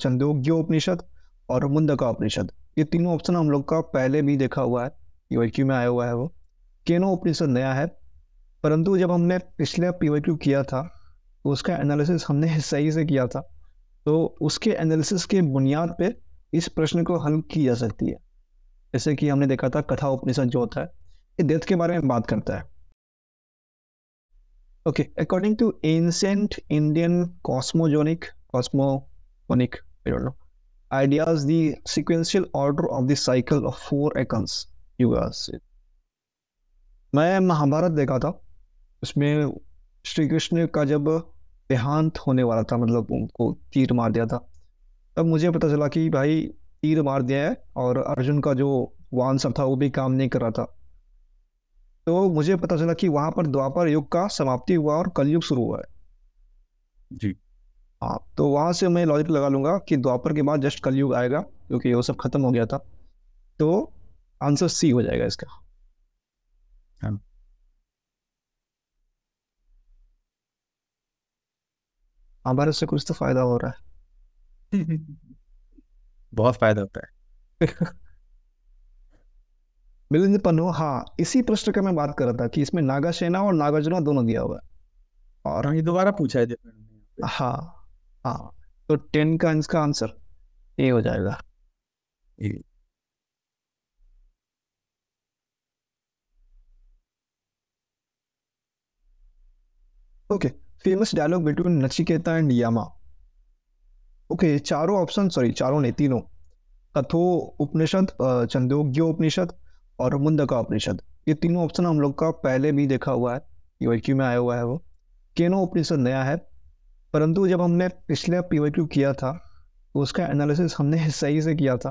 चंदोग्य उपनिषद और मुंदका उपनिषद ये तीनों ऑप्शन हम लोग का पहले भी देखा हुआ है पी में आया हुआ है वो केनो उपनिषद नया है परंतु जब हमने पिछले पी किया था तो उसका एनालिसिस हमने सही से किया था तो उसके एनालिसिस के बुनियाद पे इस प्रश्न को हल की जा सकती है जैसे कि हमने देखा था कथा उपनिषद जो होता है ये डेथ के बारे में बात करता है okay according to ancient Indian cosmogonic cosmo conic, I don't know. Ideas the sequential order of the cycle of four accounts, you guys. मैं महाभारत देखा था उसमें श्री कृष्ण का जब देहांत होने वाला था मतलब उनको तीर मार दिया था तब मुझे पता चला कि भाई तीर मार दिया है और अर्जुन का जो वान सब था वो भी काम नहीं कर रहा था तो मुझे पता चला कि वहाँ पर द्वापर युग का समाप्ति हुआ और कलयुग शुरू हुआ है जी हाँ तो वहाँ से मैं लॉजिक लगा लूँगा कि द्वापर के बाद जस्ट कलयुग आएगा क्योंकि वो सब खत्म हो गया था तो आंसर सी हो जाएगा इसका हाँ। हमारे से कुछ तो फायदा हो रहा है बहुत फायदा होता है मिलिंद पन्नो हाँ इसी प्रश्न का मैं बात कर रहा था कि इसमें नागा सेना और नागार्जुना दोनों दिया हुआ है और हाँ, ये दोबारा पूछा है हाँ हाँ तो टेन का इसका आंसर ए हो जाएगा A okay famous dialogue between Nachiketa and Yama okay चारों ऑप्शन सॉरी चारों ने तीनों कथो उपनिषद चंदोग्य उपनिषद और मुंदका उपनिषद ये तीनों ऑप्शन हम लोग का पहले भी देखा हुआ है यू में आया हुआ है वो केनो उपनिषद नया है परंतु जब हमने पिछले पी क्यू किया था तो उसका एनालिसिस हमने सही से किया था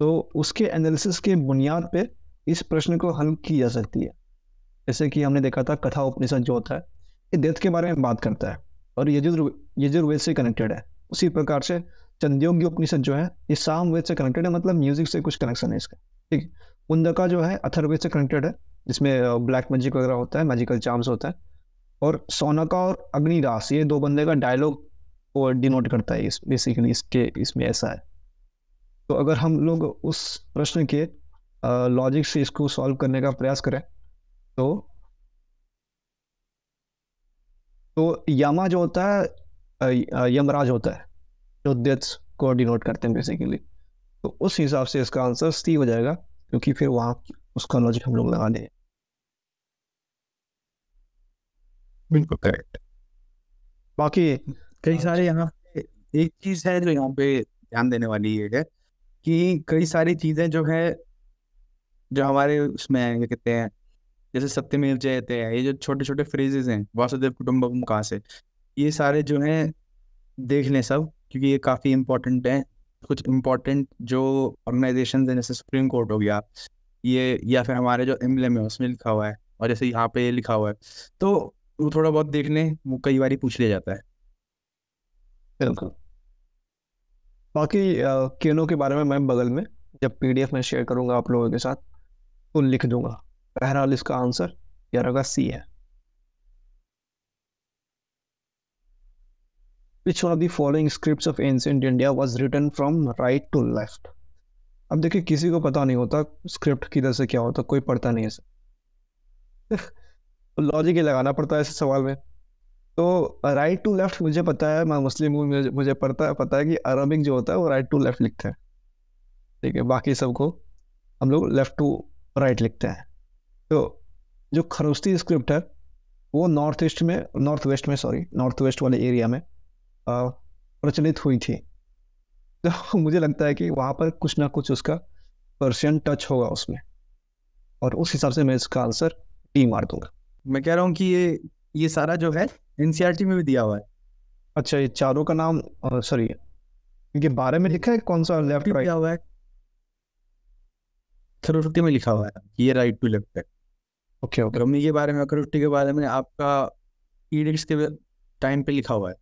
तो उसके एनालिसिस के बुनियाद पे इस प्रश्न को हल की जा सकती है जैसे कि हमने देखा था कथा उपनिषद जो होता है ये डेथ के बारे में बात करता है और यजुर् यजुर्वेद से कनेक्टेड है उसी प्रकार से चंद्योग्य उपनिषद जो है ये वेद से कनेक्टेड है मतलब म्यूजिक से कुछ कनेक्शन है इसका ठीक कुंदका जो है अथर्वेद से कनेक्टेड है जिसमें ब्लैक मैजिक वगैरह होता है मैजिकल चार्म्स होता है और सोनका और अग्निदास ये दो बंदे का डायलॉग और डिनोट करता है इस बेसिकली इसके इसमें ऐसा है तो अगर हम लोग उस प्रश्न के लॉजिक से इसको सॉल्व करने का प्रयास करें तो तो यमा जो होता है यमराज होता है जो डेथ्स को डिनोट करते हैं बेसिकली तो उस हिसाब से इसका आंसर सी हो जाएगा क्योंकि फिर वहाँ उसका लॉजिक हम लोग लगा दें बिल्कुल करेक्ट बाकी कई हाँ। सारे यहाँ एक चीज है जो यहाँ पे ध्यान देने वाली ये है कि कई सारी चीजें जो है जो हमारे उसमें कहते हैं जैसे सत्यमेव जयते हैं ये जो छोटे छोटे फ्रेजेस हैं वासुदेव कुटुम्बकम कहाँ से ये सारे जो हैं देख लें सब क्योंकि ये काफ़ी इम्पोर्टेंट हैं कुछ इम्पोर्टेंट जो ऑर्गेनाइजेशन हैं जैसे सुप्रीम कोर्ट हो गया ये या फिर हमारे जो एम्बलम है उसमें लिखा हुआ है और जैसे यहाँ पे लिखा हुआ है तो वो थोड़ा बहुत देखने वो कई बार पूछ लिया जाता है बिल्कुल बाकी केनो के बारे में मैं बगल में जब पीडीएफ में शेयर करूंगा आप लोगों के साथ तो लिख दूंगा बहरहाल इसका आंसर ग्यारह का सी है Which one of the following scripts of ancient India was written from right to left? अब देखिए किसी को पता नहीं होता स्क्रिप्ट किधर से क्या होता कोई पढ़ता नहीं है लॉजिक तो ही लगाना पड़ता है इस सवाल में तो राइट टू लेफ्ट मुझे पता है मैं मुस्लिम हूँ मुझे, मुझे है पता है कि अरबिक जो होता है वो राइट टू लेफ्ट लिखते हैं ठीक है बाकी सबको हम लोग लेफ्ट टू राइट लिखते हैं तो जो खरोस्ती स्क्रिप्ट है वो नॉर्थ ईस्ट में नॉर्थ वेस्ट में सॉरी नॉर्थ वेस्ट वाले एरिया में प्रचलित हुई थी तो मुझे लगता है कि वहाँ पर कुछ ना कुछ उसका पर्शियन टच होगा उसमें और उस हिसाब से मैं इसका आंसर डी मार दूंगा मैं कह रहा हूँ कि ये ये सारा जो है एनसीआरटी e में भी दिया हुआ है अच्छा ये चारों का नाम सॉरी इनके बारे में लिखा है कौन सा लेफ्ट राइट हुआ है करोटी में लिखा हुआ है ये राइट टू लेफ्ट है ओके ओके रमी के बारे में करोटी के बारे में आपका ईडिक्स के टाइम पे लिखा हुआ है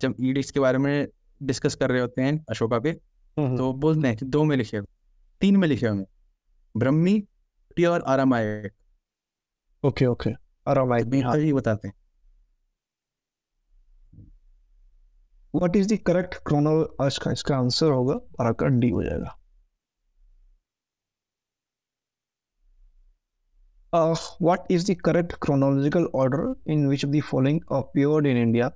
जब ईडिक्स के बारे में डिस्कस कर रहे होते हैं अशोका पे हम्म, हम्म। तो बोलते हैं कि दो में लिखे तीन में लिखे होंगे ब्रह्मी और आराम ओके ओके और अवैध भी हाँ ये बताते हैं what is the correct chrono इसका इसका आंसर होगा और आकर डी हो जाएगा what is the correct chronological order in which of the in India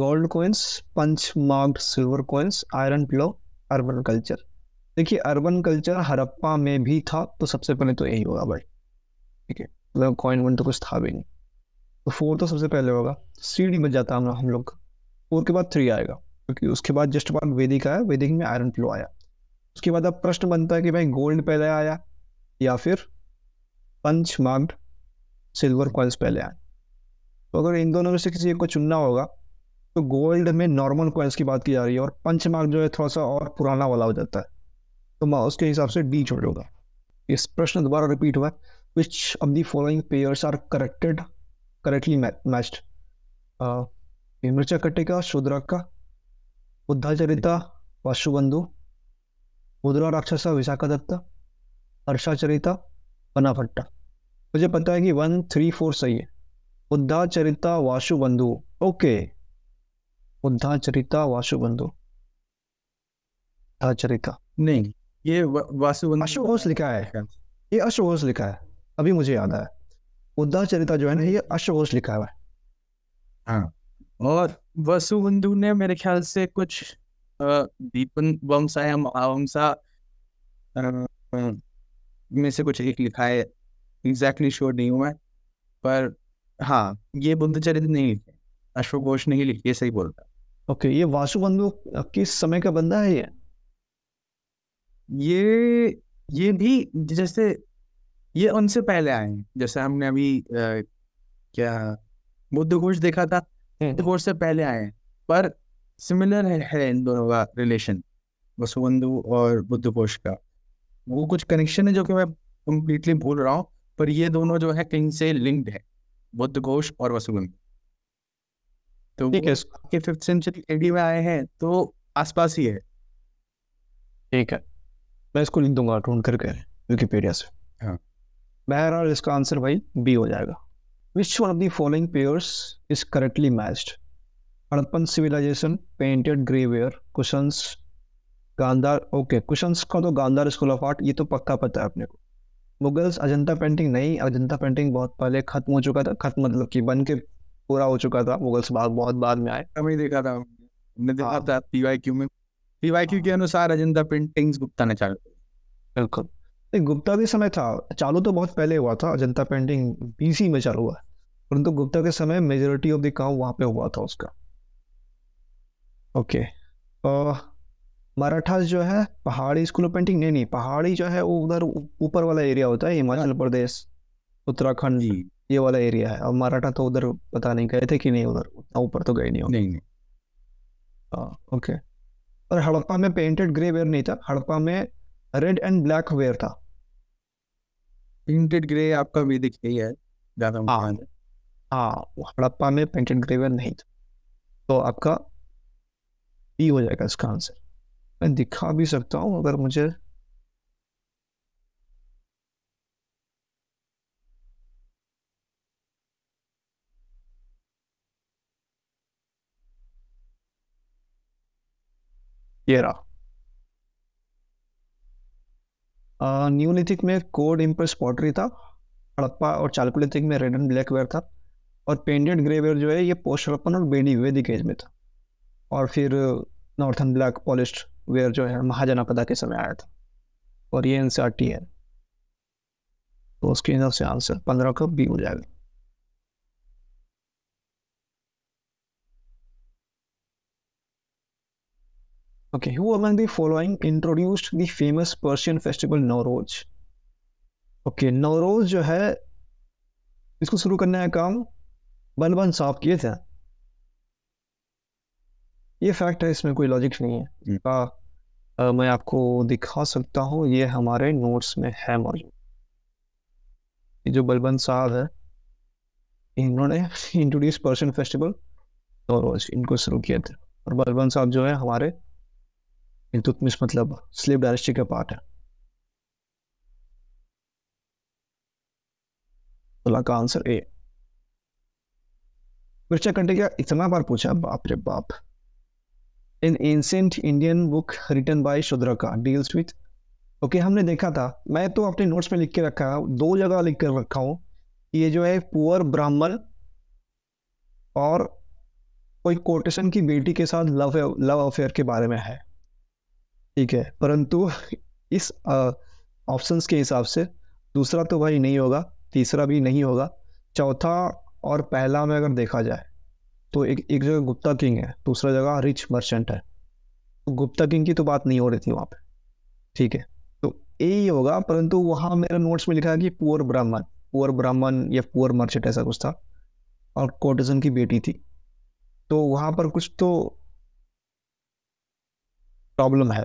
gold coins punch marked silver coins iron pillar urban culture देखिए अर्बन कल्चर हरप्पा में भी था तो सबसे पहले तो यही होगा भाई ठीक है मतलब कॉइन वन तो कुछ था भी नहीं तो फोर तो सबसे पहले होगा सी डी बच जाता हम हम लोग फोर के बाद थ्री आएगा क्योंकि उसके बाद जस्ट बाद वैदिक आया वैदिक में आयरन फ्लो आया उसके बाद अब प्रश्न बनता है कि भाई गोल्ड पहले आया या फिर पंच मार्ग सिल्वर कॉइल्स पहले आए तो अगर इन दोनों में से किसी एक को चुनना होगा तो गोल्ड में नॉर्मल कॉइल्स की बात की जा रही है और पंच मार्ग जो है थोड़ा सा और पुराना वाला हो जाता है तो मैं उसके हिसाब से डी छोड़ूंगा इस प्रश्न दोबारा रिपीट हुआ है which of the following pairs are corrected correctly matched uh, भीमचकटिका शूद्रका बुद्धाचरिता मुद्रा राक्षस विशाखादत्त हर्षाचरिता बनाभट्टा मुझे पता है कि वन थ्री फोर सही है बुद्धाचरिता वासुबंधु ओके बुद्धाचरिता वासुबंधु बुद्धाचरिता नहीं ये वासुबंधु अशोघोष लिखा है ये अशोक लिखा है अभी मुझे याद आया उद्दा चरिता जो है ना ये अश्वघोष लिखा हुआ है हाँ और वसुबंधु ने मेरे ख्याल से कुछ दीपन वंशा या महावंशा में से कुछ एक लिखा है एग्जैक्टली श्योर नहीं हूँ मैं पर हाँ ये बुद्ध चरित्र नहीं लिखे अश्वघोष नहीं लिखे ये सही बोलता ओके ये वासुबंधु किस समय का बंदा है ये ये ये भी जैसे ये उनसे पहले आए हैं जैसे हमने अभी आ, क्या बुद्ध घोष देखा था हम्म। बुद्ध घोष से पहले आए हैं पर सिमिलर है, है इन दोनों का रिलेशन वसुबंधु और बुद्ध घोष का वो कुछ कनेक्शन है जो कि मैं कम्प्लीटली भूल रहा हूँ पर ये दोनों जो है कहीं से लिंक्ड है बुद्ध घोष और वसुबंधु तो ठीक है के फिफ्थ सेंचुरी एडी में आए हैं तो आसपास ही है ठीक है मैं इसको लिख दूंगा ढूंढ करके विकिपीडिया से हाँ बहरहाल इसका आंसर भाई बी हो जाएगा which one of the following pairs is correctly matched Harappan civilization painted greyware Kushans Gandhara okay Kushans का तो गांधार स्कूल ऑफ आर्ट ये तो पक्का पता है अपने को मुगल्स अजंता पेंटिंग नहीं अजंता पेंटिंग बहुत पहले खत्म हो चुका था खत्म मतलब कि बन के पूरा हो चुका था मुगल्स बाद बहुत बाद में आए हमें देखा था हमने देखा हाँ। था पी वाई क्यू में पी वाई क्यू के अनुसार अजंता पेंटिंग्स गुप्ता ने चालू बिल्कुल नहीं गुप्ता के समय था चालू तो बहुत पहले हुआ था जनता पेंटिंग बीसी में चालू हुआ परंतु तो गुप्ता के समय मेजोरिटी ऑफ द काम वहाँ पे हुआ था उसका ओके मराठा जो है पहाड़ी स्कूल ऑफ पेंटिंग नहीं नहीं पहाड़ी जो है वो उधर ऊपर वाला एरिया होता है हिमाचल प्रदेश उत्तराखंड ये वाला एरिया है और मराठा तो उधर पता नहीं गए थे कि नहीं उधर ऊपर तो गए नहीं होंगे नहीं नहीं ओके और हड़प्पा में पेंटेड ग्रे वेयर नहीं था हड़प्पा में रेड एंड ब्लैक वेयर था पेंटेड ग्रे आपका भी दिख रही है ज्यादा हाँ हाँ हड़प्पा में पेंटेड ग्रे में नहीं था तो आपका बी हो जाएगा इसका आंसर मैं दिखा भी सकता हूँ अगर मुझे ये रहा न्यूलिथिक में कोड इम्प्रेस पॉटरी था हड़प्पा और चालकुलिथिक में रेड एंड ब्लैक वेयर था और पेंडेंट ग्रे वेयर जो है ये पोस्ट हड़प्पन और बेडी वेदिक एज में था और फिर नॉर्थन ब्लैक पॉलिश वेयर जो है महाजनापदा के समय आया था और ये एन सी आर टी है तो उसके हिसाब से आंसर पंद्रह का बी हो जाएगा Okay, who among the following introduced the famous Persian festival Nowruz? Okay, Nowruz जो है इसको शुरू करने का काम बलबन साहब किए थे ये फैक्ट है इसमें कोई लॉजिक नहीं है हम्म। आ, आ, मैं आपको दिखा सकता हूँ ये हमारे नोट्स में है मौजूद ये जो बलबन साहब है इन्होंने इंट्रोड्यूस पर्सन फेस्टिवल नवरोज इनको शुरू किया था और बलबन साहब जो है हमारे इंतुतमिस मतलब स्लेव डायनेस्टी का पार्ट है सोलह का आंसर ए मिर्चा कंटे का इतना बार पूछा बाप रे बाप in ancient Indian book written by Shudra का डील्स विथ ओके हमने देखा था मैं तो अपने नोट्स में लिख के रखा है दो जगह लिख कर रखा हूँ ये जो है पुअर ब्राह्मण और कोई कोटेशन की बेटी के साथ लव लव अफेयर के बारे में है ठीक है परंतु इस ऑप्शंस के हिसाब से दूसरा तो भाई नहीं होगा तीसरा भी नहीं होगा चौथा और पहला में अगर देखा जाए तो एक एक जगह गुप्ता किंग है दूसरा जगह रिच मर्चेंट है तो गुप्ता किंग की तो बात नहीं हो रही थी वहाँ पे ठीक है तो यही होगा परंतु वहाँ मेरे नोट्स में लिखा है कि पुअर ब्राह्मण पुअर ब्राह्मण या पुअर मर्चेंट ऐसा कुछ था और कोटिजन की बेटी थी तो वहाँ पर कुछ तो प्रॉब्लम है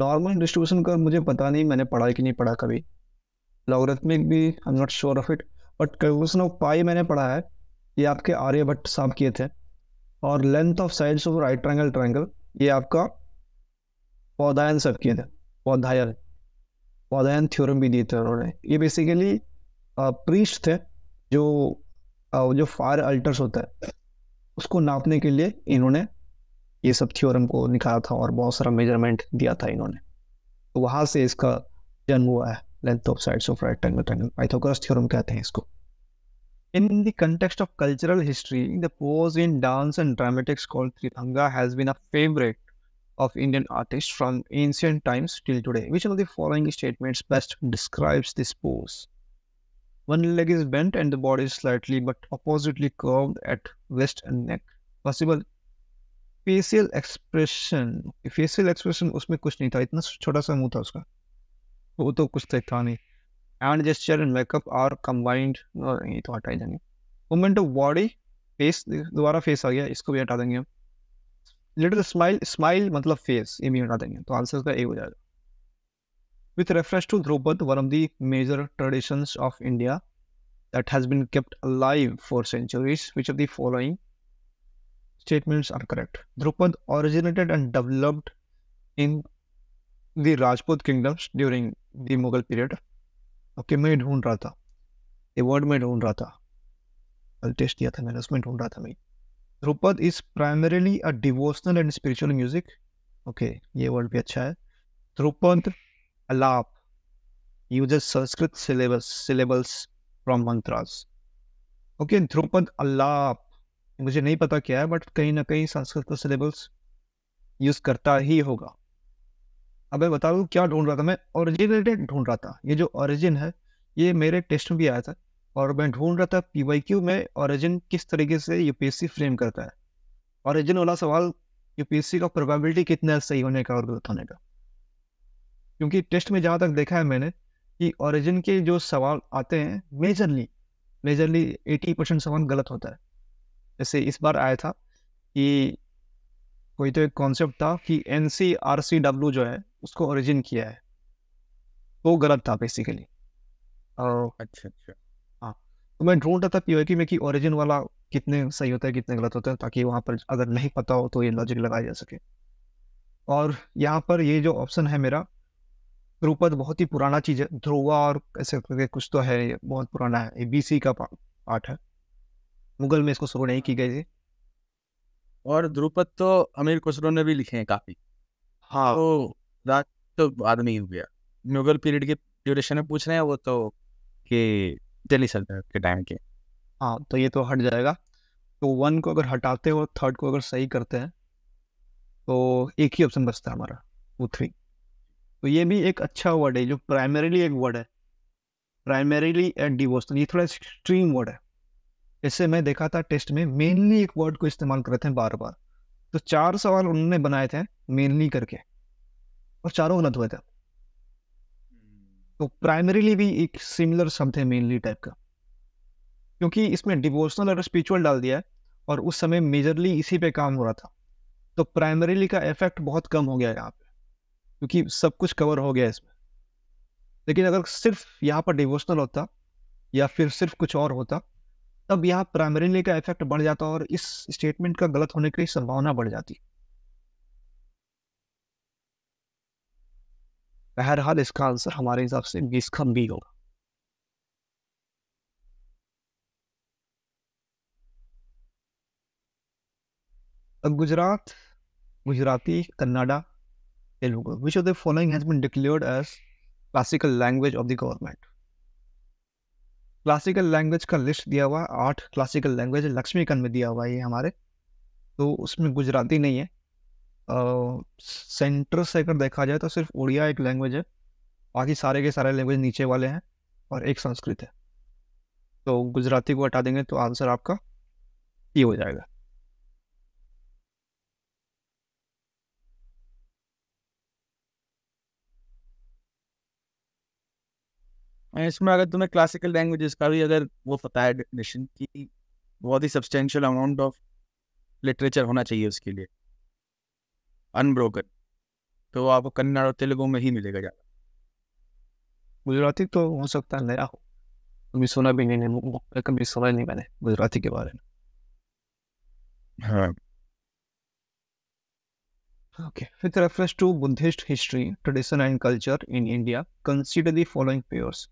नॉर्मल डिस्ट्रीब्यूशन का मुझे पता नहीं मैंने पढ़ा कि नहीं पढ़ा कभी लॉगरिथमिक भी I am not sure of it but calculation of pi मैंने पढ़ा है ये आपके आर्यभट्ट साहब किए थे और length of sides of right triangle triangle ये आपका पौधायन साहब किए थे पौधायन पौधायन थ्योरम भी दिए थे उन्होंने ये बेसिकली प्रीस्ट थे जो जो फायर अल्टर्स होता है उसको नापने के लिए इन्होंने ये सब थ्योरम को निकाला था और बहुत सारा मेजरमेंट दिया था इन्होंने तो वहाँ से इसका जन्म हुआ है length of sides of right angle triangle Pythagoras theorem कहते हैं इसको in the context of cultural history the pose in dance and dramatics called Tribhanga has been a favourite of Indian artist from ancient times till today which of the following statements best describes this pose one leg is bent and the body is slightly but oppositely curved at waist and neck possible facial expression facial expression उसमें कुछ नहीं था इतना छोटा सा मुंह था उसका वो तो कुछ तक तो था नहीं and gesture and makeup are combined तो हटा ही देंगे मोमेंट ऑफ बॉडी फेस दोबारा फेस आ गया इसको भी हटा देंगे हम लिटल स्माइल स्माइल मतलब फेस ये भी हटा देंगे तो आंसर का ए हो जाएगा with reference to Dropad, one of the major traditions of India that has been kept alive for centuries which of the following statements are correct. Drupad originated and developed in the Rajput kingdoms during the Mughal period. Okay, मैं ढूंढ raha tha. ये word मैं ढूंढ raha tha. कल test किया था मैंने उसमें ढूंढ रहा था मैं Dhrupad is primarily a devotional and spiritual music okay ये वर्ड भी अच्छा है Dhrupad अलाप uses Sanskrit syllables, syllables from mantras. Okay, Drupad alap मुझे नहीं पता क्या है बट कहीं ना कहीं संस्कृत का सिलेबस यूज़ करता ही होगा अब मैं बता दूँ क्या ढूंढ रहा था मैं ओरिजिनेटेड ढूंढ रहा था ये जो ओरिजिन है ये मेरे टेस्ट में भी आया था और मैं ढूंढ रहा था पी वाई क्यू में ओरिजिन किस तरीके से यूपीएससी फ्रेम करता है ओरिजिन वाला सवाल यूपीएससी का प्रोबेबिलिटी कितना है सही होने का और गलत होने का क्योंकि टेस्ट में जहाँ तक देखा है मैंने कि ओरिजिन के जो सवाल आते हैं मेजरली मेजरली एटी परसेंट सवाल गलत होता है जैसे इस बार आया था कि कोई तो एक कॉन्सेप्ट था कि एन जो है उसको ओरिजिन किया है वो गलत था बेसिकली और अच्छा अच्छा हाँ तो मैं ढूंढ रहा था पीओके में कि ओरिजिन वाला कितने सही होता है कितने गलत होते हैं ताकि वहाँ पर अगर नहीं पता हो तो ये लॉजिक लगाया जा सके और यहाँ पर ये जो ऑप्शन है मेरा ध्रुपद बहुत ही पुराना चीज़ है ध्रुवा और ऐसे करके कुछ तो है बहुत पुराना है ए बी का पार्ट है मुगल में इसको शुरू नहीं की गई थी और ध्रुपद तो अमीर खुसरो ने भी लिखे हैं काफी हाँ तो रात तो बाद में ही हो गया मुगल पीरियड के ड्यूरेशन में पूछ रहे हैं वो तो कि दिल्ली सल्तनत के टाइम के हाँ तो ये तो हट जाएगा तो वन को अगर हटाते हो थर्ड को अगर सही करते हैं तो एक ही ऑप्शन बचता है हमारा वो थ्री तो ये भी एक अच्छा वर्ड है जो प्राइमरीली एक वर्ड है प्राइमरीली एंड डिवोशन ये थोड़ा एक्सट्रीम वर्ड है इससे मैं देखा था टेस्ट में मेनली एक वर्ड को इस्तेमाल कर रहे थे बार बार तो चार सवाल उन्होंने बनाए थे मेनली करके और चारों गलत हुए थे तो प्राइमरीली हम्म। भी एक सिमिलर शब्द है मेनली टाइप का क्योंकि इसमें डिवोशनल और स्पिरिचुअल डाल दिया है और उस समय मेजरली इसी पे काम हो रहा था तो प्राइमरीली का इफेक्ट बहुत कम हो गया यहाँ पे क्योंकि सब कुछ कवर हो गया इसमें लेकिन अगर सिर्फ यहाँ पर डिवोशनल होता या फिर सिर्फ कुछ और होता तब यहाँ प्राइमरीली का इफेक्ट बढ़ जाता और इस स्टेटमेंट का गलत होने की संभावना बढ़ जाती बहरहाल इसका आंसर हमारे हिसाब से बीस भी बी होगा Gujarat Gujarati Kannada Telugu which of the following has been declared as classical language of the government classical language का लिस्ट दिया हुआ आठ क्लासिकल लैंग्वेज लक्ष्मीकंद में दिया हुआ है ये हमारे तो उसमें गुजराती नहीं है सेंटर से अगर देखा जाए तो सिर्फ उड़िया एक लैंग्वेज है बाकी सारे के सारे लैंग्वेज नीचे वाले हैं और एक संस्कृत है तो गुजराती को हटा देंगे तो आंसर आपका ये हो जाएगा इसमें अगर तुम्हें क्लासिकल लैंग्वेजेस का भी अगर वो पता है डेफिनेशन की बहुत ही सब्सटेंशियल अमाउंट ऑफ लिटरेचर होना चाहिए उसके लिए अनब्रोकन तो आपको कन्नड़ और तेलुगु में ही मिलेगा ज़्यादा गुजराती तो हो सकता है नया हो कभी सुना भी नहीं, कभी सुना नहीं मैंने गुजराती के बारे में हाँ okay With reference to Buddhist history tradition and culture in India consider the following pairs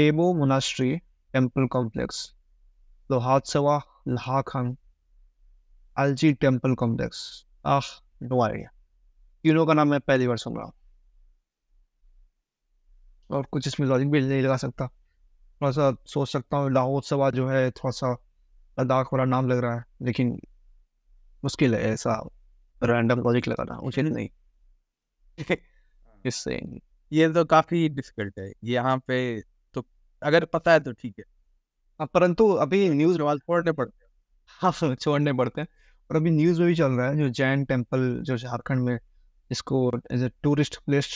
Tebo Monastery Temple Complex, Lohatsawa Lhakang Alji Temple Complex. Ah, no idea. तीनों का नाम मैं पहली बार सुन रहा हूँ और कुछ इसमें लॉजिक भी नहीं लगा सकता थोड़ा सा सोच सकता हूँ लाहौत्सवा जो है थोड़ा सा लद्दाख वाला नाम लग रहा है लेकिन मुश्किल है ऐसा रैंडम लॉजिक लगाना मुझे नहीं इससे ये तो काफ़ी डिफिकल्ट है यहाँ पे अगर पता है तो ठीक है हाँ, परंतु अभी न्यूज छोड़ने पड़ते हैं हाँ, हाँ छोड़ने पड़ते हैं और अभी न्यूज में भी चल रहा है जो जैन टेम्पल जो झारखंड में इसको as a tourist place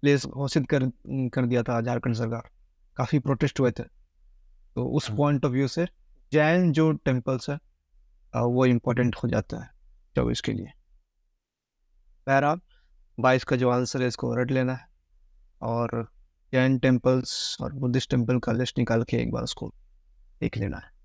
place घोषित कर कर दिया था झारखंड सरकार काफ़ी प्रोटेस्ट हुए थे तो उस पॉइंट ऑफ व्यू से जैन जो टेम्पल्स है वो इम्पोर्टेंट हो जाता है चौबीस के लिए बहरा बाईस का जो आंसर है इसको रट लेना है और जैन टेम्पल्स और बुद्धिस्ट टेम्पल का लिस्ट निकाल के एक बार उसको देख लेना है